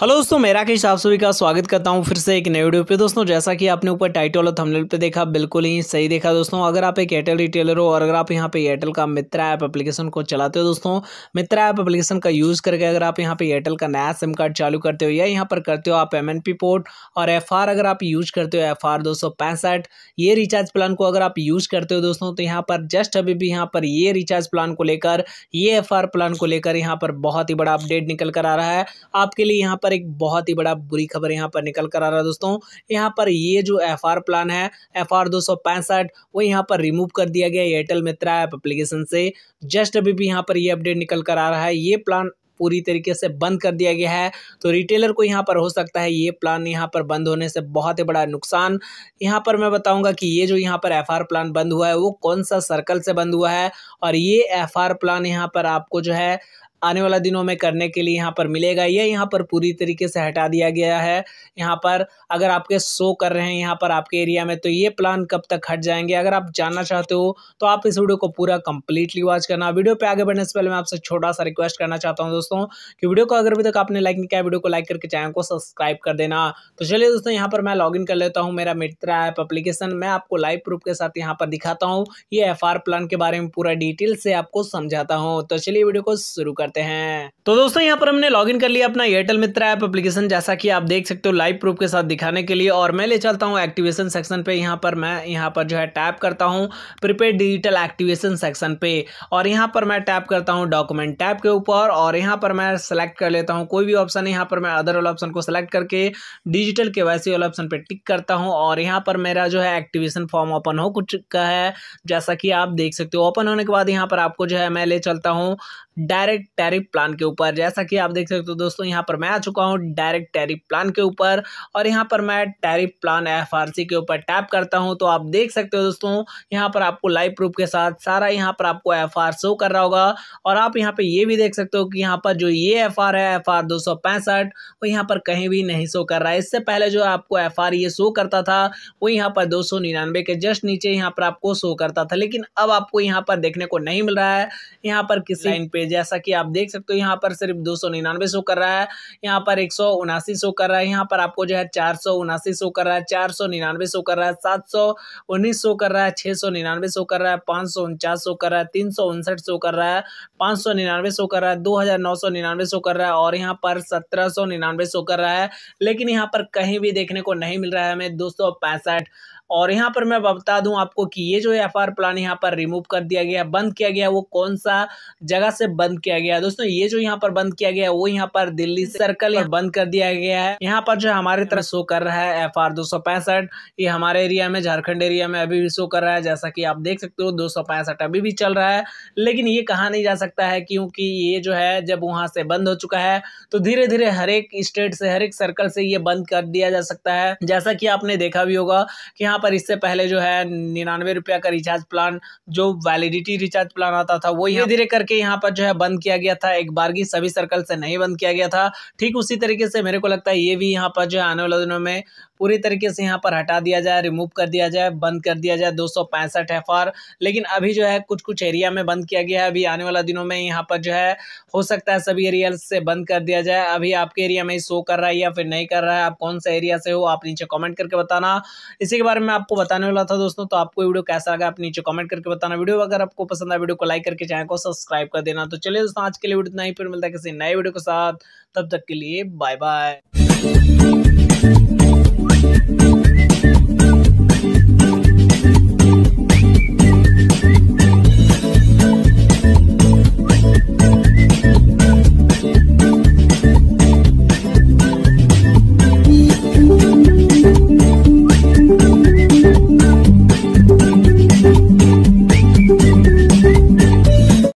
Hello दोस्तों मेरा किश आप सभी का स्वागत करता हूं फिर से एक नए वीडियो पे दोस्तों जैसा कि आपने ऊपर टाइटल और थंबनेल पे देखा बिल्कुल ही सही देखा दोस्तों अगर आप एक एयरटेल रिटेलर हो और अगर आप यहां पे एयरटेल का मित्रा ऐप एप्लीकेशन को चलाते हो दोस्तों मित्रा ऐप एप्लीकेशन का यूज़ करके अगर आप यहाँ पर एयरटेल का नया सिम कार्ड चालू करते हो या यहाँ पर करते हो आप एम पोर्ट और एफ अगर आप यूज करते हो एफ आर ये रिचार्ज प्लान को अगर आप यूज़ करते हो दोस्तों तो यहाँ पर जस्ट अभी भी यहाँ पर ये रिचार्ज प्लान को लेकर ये एफ प्लान को लेकर यहाँ पर बहुत ही बड़ा अपडेट निकल कर आ रहा है आपके लिए यहाँ पर एक बहुत ही बड़ा बुरी खबर यहाँ पर निकल कर आ रहा है दोस्तों यहाँ पर ये जो एफ प्लान है एफ आर वो यहाँ पर रिमूव कर दिया गया एयरटेल मित्रा ऐप अप्लीकेशन से जस्ट अभी भी यहाँ पर ये अपडेट निकल कर आ रहा है ये प्लान पूरी तरीके से बंद कर दिया गया है तो रिटेलर को यहाँ पर हो सकता है ये प्लान यहाँ पर बंद होने से बहुत ही बड़ा नुकसान यहाँ पर मैं बताऊँगा कि ये जो यहाँ पर एफ प्लान बंद हुआ है वो कौन सा सर्कल से बंद हुआ है और ये एफ प्लान यहाँ पर आपको जो है आने वाला दिनों में करने के लिए यहाँ पर मिलेगा ये यहाँ पर पूरी तरीके से हटा दिया गया है यहाँ पर अगर आपके शो कर रहे हैं यहाँ पर आपके एरिया में तो ये प्लान कब तक हट जाएंगे अगर आप जानना चाहते हो तो आप इस वीडियो को पूरा कंप्लीटली वॉच करना वीडियो पर आगे बढ़ने से पहले मैं आपसे छोटा सा रिक्वेस्ट करना चाहता हूँ दोस्तों कि वीडियो को अगर अभी तक आपने लाइक नहीं किया वीडियो को लाइक करके चैनल को सब्सक्राइब कर देना तो चलिए दोस्तों यहाँ पर मैं लॉग कर लेता हूँ मेरा मित्रा ऐप अप्लीकेशन मैं आपको लाइव प्रूफ के साथ यहाँ पर दिखाता हूँ ये एफ प्लान के बारे में पूरा डिटेल से आपको समझाता हूँ तो चलिए वीडियो को शुरू करते करते हैं तो दोस्तों यहाँ पर हमने लॉग कर लिया अपना एयरटेल मित्र ऐप एप्लीकेशन जैसा की आप देख सकते हो लाइव प्रूफ के साथ दिखाने के लिए और मैं ले चलता हूँ एक्टिवेशन सेक्शन पे यहाँ पर मैं यहाँ पर जो है टैप करता हूँ प्रीपेड डिजिटल एक्टिवेशन सेक्शन पे और यहाँ पर मैं टैप करता हूँ डॉक्यूमेंट टैप के ऊपर और यहाँ पर मैं सेलेक्ट कर लेता हूँ कोई भी ऑप्शन यहाँ पर मैं अदर वाला ऑप्शन को सेलेक्ट करके डिजिटल के वैसे वाला ऑप्शन पर टिक करता हूँ और यहाँ पर मेरा जो है एक्टिवेशन फॉर्म ओपन हो कुछ का है जैसा कि आप देख सकते हो ओपन होने के बाद यहाँ पर आपको जो है मैं ले चलता हूँ डायरेक्ट टैरिफ प्लान के ऊपर जैसा कि आप देख सकते हो दोस्तों यहाँ पर मैं आ चुका हूँ डायरेक्ट टैरिफ प्लान के ऊपर और यहाँ पर मैं टैरिफ प्लान एफ के ऊपर टैप करता हूँ तो आप देख सकते हो दोस्तों यहाँ पर आपको लाइव प्रूफ के साथ सारा यहाँ पर आपको एफ शो कर रहा होगा और आप यहाँ पर ये भी देख सकते हो कि यहाँ पर जो ये एफ है एफ आर वो यहाँ पर कहीं भी नहीं शो कर रहा है इससे पहले जो आपको एफ ये शो करता था वो यहाँ पर दो के जस्ट नीचे यहाँ पर आपको शो करता था लेकिन अब आपको यहाँ पर देखने को नहीं मिल रहा है यहाँ पर किसी लाइन पे जैसा कि आप आप देख सकते हो यहाँ पर सिर्फ दो सौ निन्यानवे शो कर रहा है यहाँ पर एक सौ उनासी शो कर रहा है यहाँ पर आपको जो है चार सौ उनासी शो कर रहा है चार सौ निन्यानवे शो कर रहा है सात सौ उन्नीस शो कर रहा है छः सौ निन्यानवे शो कर रहा है पाँच सौ उनचास शो कर रहा है तीन सौ उनसठ शो कर रहा है पाँच सौ निन्यानवे शो कर रहा है दो हज़ार नौ सौ निन्यानवे शो कर रहा है और यहाँ पर सत्रह सौ निन्यानवे शो कर रहा है लेकिन यहाँ पर कहीं भी देखने को नहीं मिल रहा है हमें दो सौ पैंसठ और यहाँ पर मैं बता दूँ आपको कि ये जो एफ आर प्लान यहाँ पर रिमूव कर दिया गया बंद किया गया वो कौन सा जगह से बंद किया गया दोस्तों ये जो यहाँ पर बंद किया गया वो यहाँ पर दिल्ली सर्कल बंद कर दिया गया है यहाँ पर जो हमारे तरफ शो कर रहा है एफ आर दो सौ पैंसठ ये हमारे एरिया में झारखंड एरिया में अभी भी शो कर रहा है जैसा कि आप देख सकते हो दो सौ पैंसठ अभी भी चल रहा है लेकिन ये कहा नहीं जा सकता है क्योंकि ये जो है जब वहाँ से बंद हो चुका है तो धीरे धीरे हर एक स्टेट से हर एक सर्कल से ये बंद कर दिया जा सकता है जैसा कि आपने देखा भी होगा कि यहाँ पर इससे पहले जो है निन्यानवे रुपया का रिचार्ज प्लान जो वैलिडिटी रिचार्ज प्लान आता था वो धीरे धीरे करके यहाँ पर जो है बंद किया गया था एक बार की सभी सर्कल से नहीं बंद किया गया था ठीक उसी तरीके से मेरे को लगता है ये भी यहाँ पर जो है आने वाले दिनों में पूरी तरीके से यहाँ पर हटा दिया जाए रिमूव कर दिया जाए बंद कर दिया जाए दो है फॉर लेकिन अभी जो है कुछ कुछ एरिया में बंद किया गया है अभी आने वाला दिनों में यहाँ पर जो है हो सकता है सभी एरिया से बंद कर दिया जाए अभी आपके एरिया में शो कर रहा है या फिर नहीं कर रहा है आप कौन सा एरिया से हो आप नीचे कॉमेंट करके बताना इसी के बारे में आपको बताने वाला था दोस्तों तो आपको वीडियो कैसा लगा आप नीचे कॉमेंट करके बताना वीडियो अगर आपको पसंद आए वीडियो को लाइक करके चैनल को सब्सक्राइब कर देना तो चलिए दोस्तों आज के लिए वीडियो इतना ही फिर मिलता है किसी नए वीडियो के साथ तब तक के लिए बाय बाय Thank you.